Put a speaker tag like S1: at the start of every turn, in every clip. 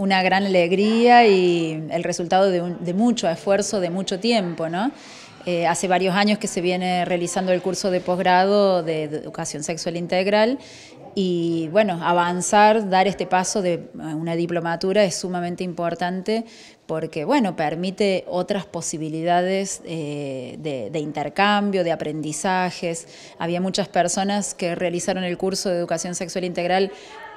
S1: una gran alegría y el resultado de, mucho esfuerzo, de mucho tiempo, ¿no? Eh, hace varios años que se viene realizando el curso de posgrado de educación sexual integral y bueno, avanzar, dar este paso de eh, una diplomatura es sumamente importante porque bueno, permite otras posibilidades eh, de, intercambio, de aprendizajes. Había muchas personas que realizaron el curso de educación sexual integral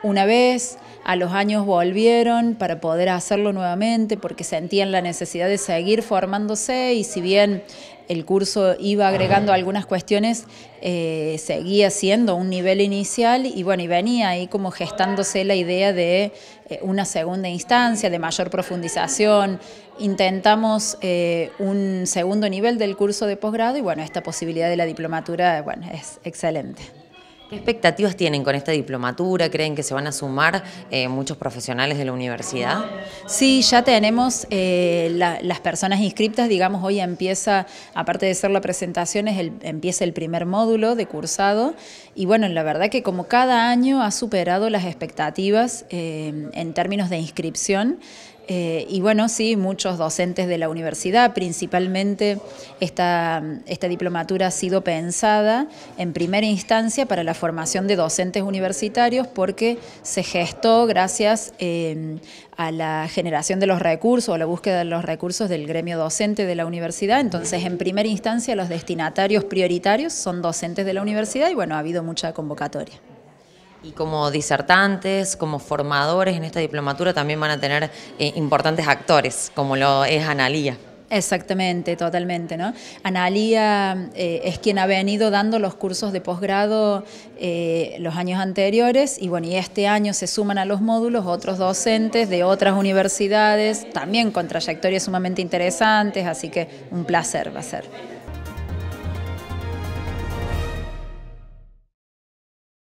S1: una vez, a los años volvieron para poder hacerlo nuevamente porque sentían la necesidad de seguir formándose y si bien el curso iba agregando algunas cuestiones, eh, seguía siendo un nivel inicial y bueno, y venía ahí como gestándose la idea de eh, una segunda instancia, de mayor profundización. Intentamos eh, un segundo nivel del curso de posgrado y bueno, esta posibilidad de la diplomatura, bueno, es excelente.
S2: ¿Qué expectativas tienen con esta diplomatura? ¿Creen que se van a sumar eh, muchos profesionales de la universidad?
S1: Sí, ya tenemos eh, las personas inscritas. digamos, hoy empieza, aparte de ser la presentación, es el, empieza el primer módulo de cursado y bueno, la verdad que como cada año ha superado las expectativas eh, en términos de inscripción, eh, y bueno, sí, muchos docentes de la universidad, principalmente esta, diplomatura ha sido pensada en primera instancia para la formación de docentes universitarios porque se gestó gracias em, a la generación de los recursos, o la búsqueda de los recursos del gremio docente de la universidad. Entonces, en primera instancia, los destinatarios prioritarios son docentes de la universidad y bueno, ha habido mucha convocatoria.
S2: Y como disertantes, como formadores en esta diplomatura también van a tener eh, importantes actores, como lo es Analía.
S1: Exactamente, totalmente. ¿no? Analía eh, es quien ha venido dando los cursos de posgrado eh, los años anteriores y bueno, y este año se suman a los módulos otros docentes de otras universidades, también con trayectorias sumamente interesantes, así que un placer va a ser.